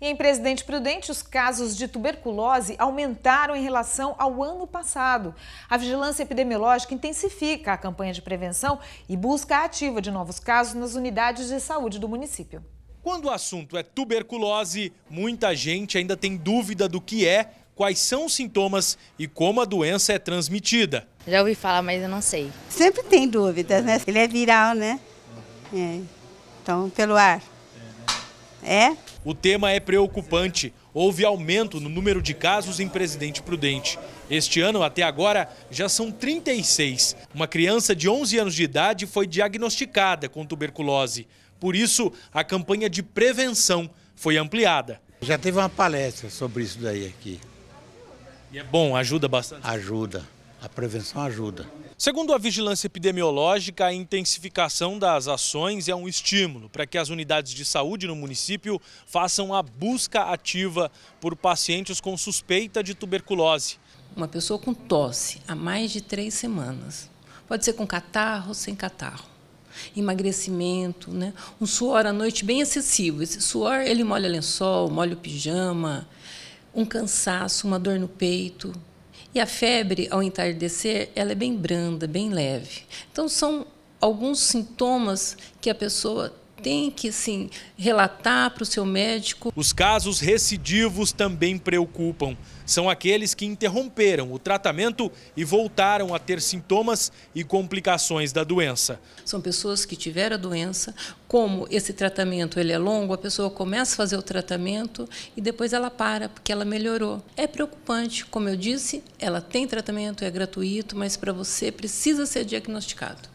E em Presidente Prudente, os casos de tuberculose aumentaram em relação ao ano passado. A vigilância epidemiológica intensifica a campanha de prevenção e busca ativa de novos casos nas unidades de saúde do município. Quando o assunto é tuberculose, muita gente ainda tem dúvida do que é, quais são os sintomas e como a doença é transmitida. Já ouvi falar, mas eu não sei. Sempre tem dúvidas, né? Ele é viral, né? É. Então, pelo ar. É? O tema é preocupante. Houve aumento no número de casos em Presidente Prudente. Este ano, até agora, já são 36. Uma criança de 11 anos de idade foi diagnosticada com tuberculose. Por isso, a campanha de prevenção foi ampliada. Já teve uma palestra sobre isso daí aqui. E é bom, ajuda bastante? Ajuda. A prevenção ajuda. Segundo a vigilância epidemiológica, a intensificação das ações é um estímulo para que as unidades de saúde no município façam a busca ativa por pacientes com suspeita de tuberculose. Uma pessoa com tosse há mais de três semanas. Pode ser com catarro ou sem catarro. Emagrecimento, né? um suor à noite bem excessivo. Esse suor ele molha lençol, molha o pijama, um cansaço, uma dor no peito, e a febre, ao entardecer, ela é bem branda, bem leve. Então, são alguns sintomas que a pessoa tem que sim relatar para o seu médico. Os casos recidivos também preocupam. São aqueles que interromperam o tratamento e voltaram a ter sintomas e complicações da doença. São pessoas que tiveram a doença, como esse tratamento ele é longo, a pessoa começa a fazer o tratamento e depois ela para porque ela melhorou. É preocupante, como eu disse, ela tem tratamento, é gratuito, mas para você precisa ser diagnosticado.